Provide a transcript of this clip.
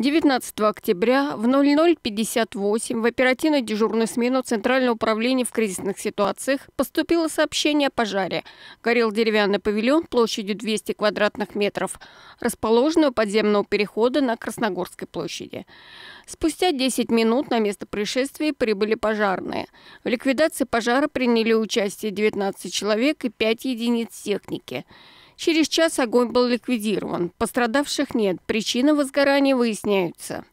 19 октября в 00.58 в оперативно-дежурную смену Центрального управления в кризисных ситуациях поступило сообщение о пожаре. Горел деревянный павильон площадью 200 квадратных метров, расположенный у подземного перехода на Красногорской площади. Спустя 10 минут на место происшествия прибыли пожарные. В ликвидации пожара приняли участие 19 человек и 5 единиц техники. Через час огонь был ликвидирован. Пострадавших нет. Причины возгорания выясняются.